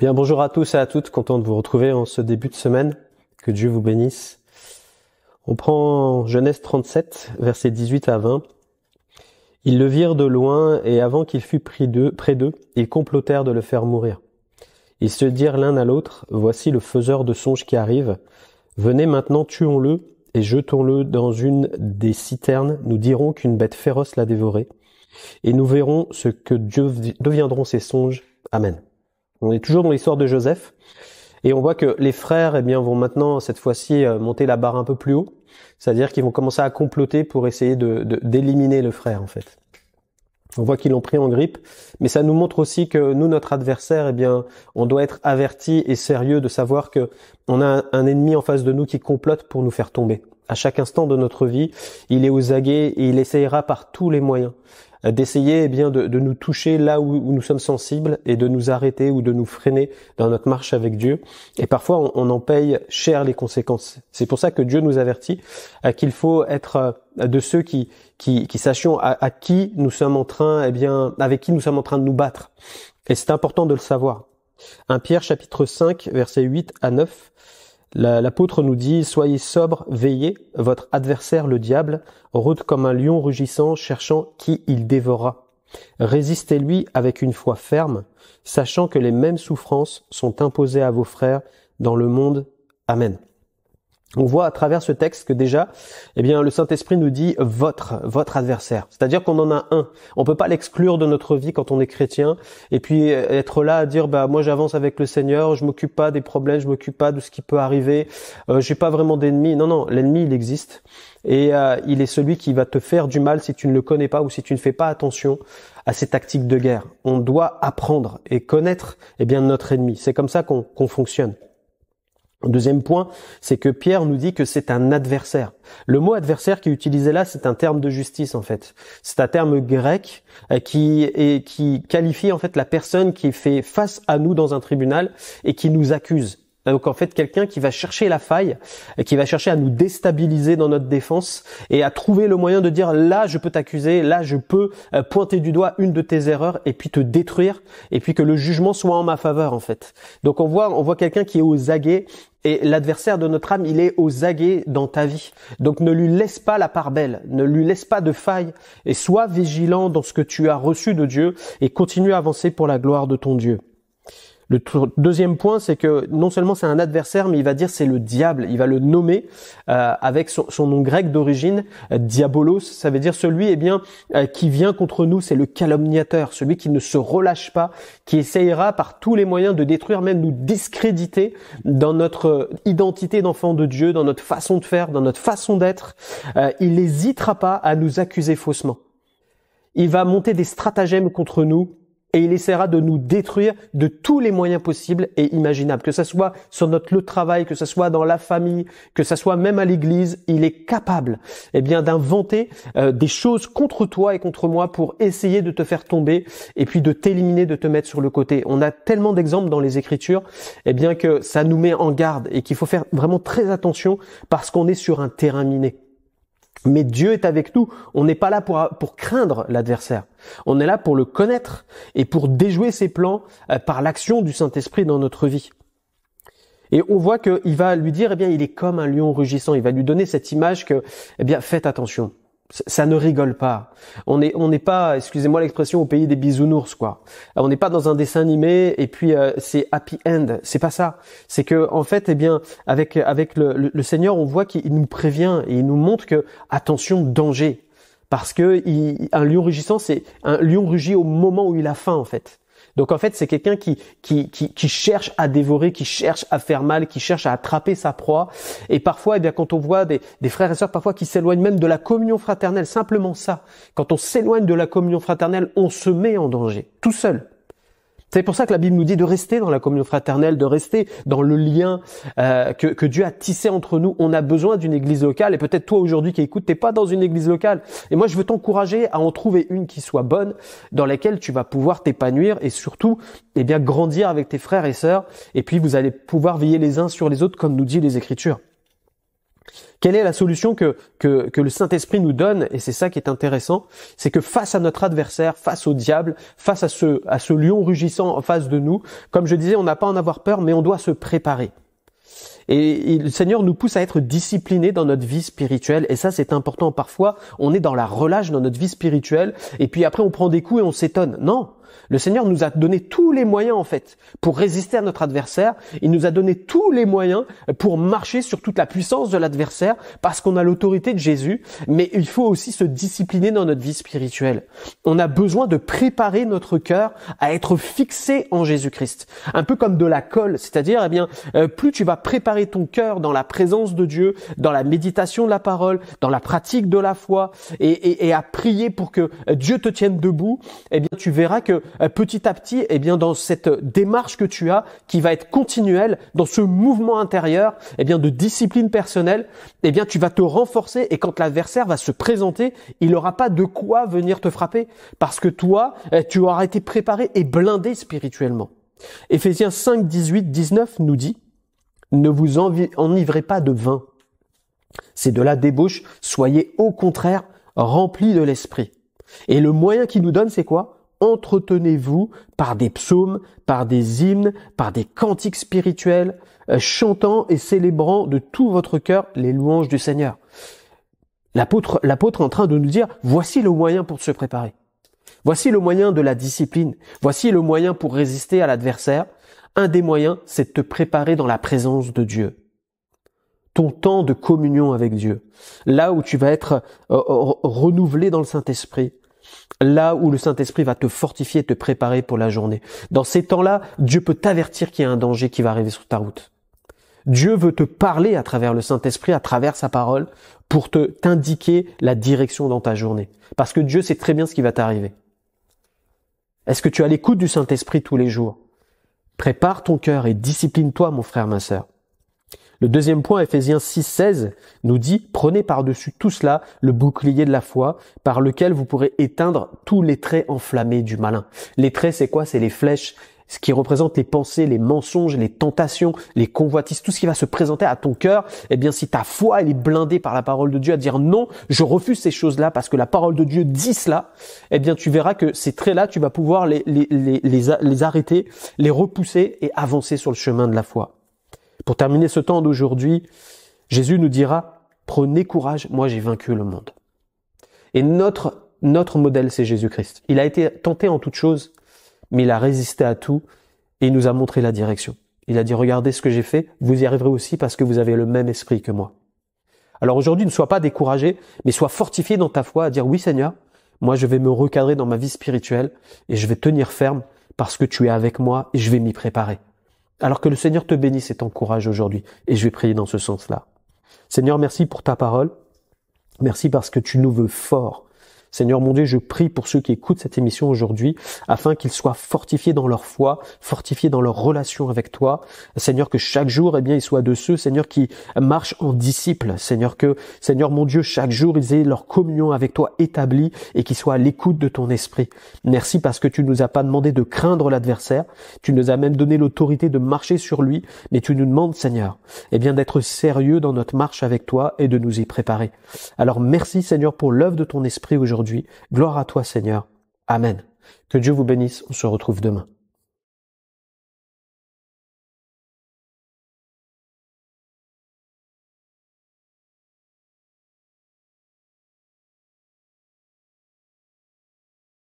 Eh bien, bonjour à tous et à toutes. Content de vous retrouver en ce début de semaine. Que Dieu vous bénisse. On prend Genèse 37, versets 18 à 20. Ils le virent de loin et avant qu'il fût pris d'eux, près d'eux, ils complotèrent de le faire mourir. Ils se dirent l'un à l'autre, voici le faiseur de songes qui arrive. Venez maintenant, tuons-le et jetons-le dans une des citernes. Nous dirons qu'une bête féroce l'a dévoré et nous verrons ce que Dieu deviendront ses songes. Amen. On est toujours dans l'histoire de Joseph. Et on voit que les frères, eh bien, vont maintenant, cette fois-ci, euh, monter la barre un peu plus haut. C'est-à-dire qu'ils vont commencer à comploter pour essayer de, d'éliminer le frère, en fait. On voit qu'ils l'ont pris en grippe, mais ça nous montre aussi que nous, notre adversaire, eh bien, on doit être averti et sérieux de savoir que on a un ennemi en face de nous qui complote pour nous faire tomber. À chaque instant de notre vie, il est aux aguets et il essayera par tous les moyens. Euh, d'essayer eh bien de, de, nous toucher là où, nous sommes sensibles et de nous arrêter ou de nous freiner dans notre marche avec Dieu. Et parfois, on, en paye cher les conséquences. C'est pour ça que Dieu nous avertit euh, qu'il faut être euh, de ceux qui qui, qui sachions à, qui nous sommes en train, eh bien, avec qui nous sommes en train de nous battre. Et c'est important de le savoir. 1 Pierre chapitre 5 verset 8 à 9. L'apôtre nous dit, soyez sobre, veillez, votre adversaire le diable route comme un lion rugissant cherchant qui il dévorera. Résistez-lui avec une foi ferme, sachant que les mêmes souffrances sont imposées à vos frères dans le monde. Amen on voit à travers ce texte que déjà, eh bien, le Saint-Esprit nous dit votre, votre adversaire. C'est-à-dire qu'on en a un. On peut pas l'exclure de notre vie quand on est chrétien. Et puis, euh, être là à dire, bah, moi, j'avance avec le Seigneur, je m'occupe pas des problèmes, je m'occupe pas de ce qui peut arriver, euh, j'ai pas vraiment d'ennemi. Non, non, l'ennemi, il existe. Et euh, il est celui qui va te faire du mal si tu ne le connais pas ou si tu ne fais pas attention à ses tactiques de guerre. On doit apprendre et connaître, eh bien, notre ennemi. C'est comme ça qu'on fonctionne. Deuxième point, c'est que Pierre nous dit que c'est un adversaire. Le mot adversaire qui est utilisé là, c'est un terme de justice en fait. C'est un terme grec euh, qui qui qualifie en fait la personne qui fait face à nous dans un tribunal et qui nous accuse. Hein, donc en fait, quelqu'un qui va chercher la faille, euh, qui va chercher à nous déstabiliser dans notre défense et à trouver le moyen de dire là, je peux t'accuser, là, je peux euh, pointer du doigt une de tes erreurs et puis te détruire et puis que le jugement soit en ma faveur en fait. Donc on voit, on voit quelqu'un qui est aux aguets, et l'adversaire de notre âme, il est aux aguets dans ta vie. Donc ne lui laisse pas la part belle, ne lui laisse pas de faille, et sois vigilant dans ce que tu as reçu de Dieu, et continue à avancer pour la gloire de ton Dieu. Le deuxième point, c'est que non seulement c'est un adversaire, mais il va dire c'est le diable. Il va le nommer euh, avec son, nom grec d'origine, euh, diabolos. Ça veut dire celui, eh bien, euh, qui vient contre nous. C'est le calomniateur, celui qui ne se relâche pas, qui essayera par tous les moyens de détruire, même nous discréditer dans notre identité d'enfant de Dieu, dans notre façon de faire, dans notre façon d'être. il n'hésitera pas à nous accuser faussement. Il va monter des stratagèmes contre nous et il essaiera de nous détruire de tous les moyens possibles et imaginables. Que ce soit sur notre lieu travail, que ce soit dans la famille, que ce soit même à l'église, il est capable, eh bien, d'inventer euh, des choses contre toi et contre moi pour essayer de te faire tomber et puis de t'éliminer, de te mettre sur le côté. On a tellement d'exemples dans les Écritures, eh bien, que ça nous met en garde et qu'il faut faire vraiment très attention parce qu'on est sur un terrain miné. Mais Dieu est avec nous. On n'est pas là pour, craindre l'adversaire. On est là pour le connaître et pour déjouer ses plans euh, par l'action du Saint-Esprit dans notre vie. Et on voit qu'il va lui dire, eh bien, il est comme un lion rugissant. Il va lui donner cette image que, eh bien, faites attention ça ne rigole pas. On n'est on n'est pas, excusez-moi l'expression, au pays des bisounours quoi. Euh, on n'est pas dans un dessin animé et puis euh, c'est happy end. C'est pas ça. C'est que en fait, eh bien, avec avec le, Seigneur, on voit qu'il nous prévient et il nous montre que attention danger parce que un lion rugissant, c'est un lion rugit au moment où il a faim en fait. Donc en fait, c'est quelqu'un qui, qui, cherche à dévorer, qui cherche à faire mal, qui cherche à attraper sa proie. Et parfois, eh bien, quand on voit des, des frères et sœurs parfois qui s'éloignent même de la communion fraternelle, simplement ça. Quand on s'éloigne de la communion fraternelle, on se met en danger, tout seul. C'est pour ça que la Bible nous dit de rester dans la communauté fraternelle, de rester dans le lien euh, que, Dieu a tissé entre nous. On a besoin d'une église locale et peut-être toi aujourd'hui qui écoutes, t'es pas dans une église locale. Et moi, je veux t'encourager à en trouver une qui soit bonne, dans laquelle tu vas pouvoir t'épanouir et surtout, eh bien, grandir avec tes frères et sœurs. Et puis, vous allez pouvoir veiller les uns sur les autres, comme nous dit les Écritures. Quelle est la solution que, que, le Saint-Esprit nous donne Et c'est ça qui est intéressant, c'est que face à notre adversaire, face au diable, face à ce, à ce lion rugissant en face de nous, comme je disais, on n'a pas à en avoir peur, mais on doit se préparer. Et, et le Seigneur nous pousse à être disciplinés dans notre vie spirituelle. Et ça, c'est important. Parfois, on est dans la relâche dans notre vie spirituelle. Et puis après, on prend des coups et on s'étonne. Non, le Seigneur nous a donné tous les moyens en fait pour résister à notre adversaire. Il nous a donné tous les moyens pour marcher sur toute la puissance de l'adversaire parce qu'on a l'autorité de Jésus. Mais il faut aussi se discipliner dans notre vie spirituelle. On a besoin de préparer notre cœur à être fixé en Jésus-Christ. Un peu comme de la colle, c'est-à-dire eh bien euh, plus tu vas préparer ton cœur dans la présence de Dieu, dans la méditation de la parole, dans la pratique de la foi et, et à prier pour que Dieu te tienne debout, eh bien tu verras que euh, petit à petit, et eh bien dans cette démarche que tu as, qui va être continuelle, dans ce mouvement intérieur, et eh bien de discipline personnelle, eh bien tu vas te renforcer et quand l'adversaire va se présenter, il n'aura pas de quoi venir te frapper parce que toi, eh, tu auras été préparé et blindé spirituellement. Ephésiens 5, 18, 19 nous dit, ne vous enivrez pas de vin. C'est de la débauche, soyez au contraire remplis de l'esprit. Et le moyen qu'il nous donne, c'est quoi entretenez-vous par des psaumes, par des hymnes, par des cantiques spirituels, euh, chantant et célébrant de tout votre cœur les louanges du Seigneur. L'apôtre, l'apôtre est en train de nous dire, voici le moyen pour se préparer. Voici le moyen de la discipline. Voici le moyen pour résister à l'adversaire. Un des moyens, c'est de te préparer dans la présence de Dieu. Ton temps de communion avec Dieu. Là où tu vas être euh, euh, renouvelé dans le Saint-Esprit là où le Saint-Esprit va te fortifier et te préparer pour la journée. Dans ces temps-là, Dieu peut t'avertir qu'il y a un danger qui va arriver sur ta route. Dieu veut te parler à travers le Saint-Esprit, à travers sa parole, pour te t'indiquer la direction dans ta journée. Parce que Dieu sait très bien ce qui va t'arriver. Est-ce que tu as l'écoute du Saint-Esprit tous les jours Prépare ton cœur et discipline-toi, mon frère, ma sœur. Le deuxième point, Ephésiens 6.16, nous dit « Prenez par-dessus tout cela le bouclier de la foi, par lequel vous pourrez éteindre tous les traits enflammés du malin. » Les traits, c'est quoi C'est les flèches, ce qui représente les pensées, les mensonges, les tentations, les convoitises, tout ce qui va se présenter à ton cœur. Eh bien, si ta foi, elle est blindée par la parole de Dieu à dire « Non, je refuse ces choses-là parce que la parole de Dieu dit cela », eh bien, tu verras que ces traits-là, tu vas pouvoir les, les arrêter, les repousser et avancer sur le chemin de la foi. Pour terminer ce temps d'aujourd'hui, Jésus nous dira, prenez courage, moi j'ai vaincu le monde. Et notre, notre modèle, c'est Jésus-Christ. Il a été tenté en toutes choses, mais il a résisté à tout et il nous a montré la direction. Il a dit, regardez ce que j'ai fait, vous y arriverez aussi parce que vous avez le même esprit que moi. Alors aujourd'hui, ne sois pas découragé, mais sois fortifié dans ta foi à dire, oui Seigneur, moi je vais me recadrer dans ma vie spirituelle et je vais tenir ferme parce que tu es avec moi et je vais m'y préparer. Alors que le Seigneur te bénisse et t'encourage aujourd'hui. Et je vais prier dans ce sens-là. Seigneur, merci pour ta parole. Merci parce que tu nous veux fort. Seigneur mon Dieu, je prie pour ceux qui écoutent cette émission aujourd'hui, afin qu'ils soient fortifiés dans leur foi, fortifiés dans leur relation avec toi. Seigneur, que chaque jour, eh bien, ils soient de ceux, Seigneur, qui marchent en disciples. Seigneur, que, Seigneur mon Dieu, chaque jour, ils aient leur communion avec toi établie et qu'ils soient à l'écoute de ton esprit. Merci parce que tu ne nous as pas demandé de craindre l'adversaire. Tu nous as même donné l'autorité de marcher sur lui, mais tu nous demandes, Seigneur, eh bien, d'être sérieux dans notre marche avec toi et de nous y préparer. Alors, merci, Seigneur, pour l'œuvre de ton esprit aujourd'hui Gloire à toi Seigneur. Amen. Que Dieu vous bénisse. On se retrouve demain.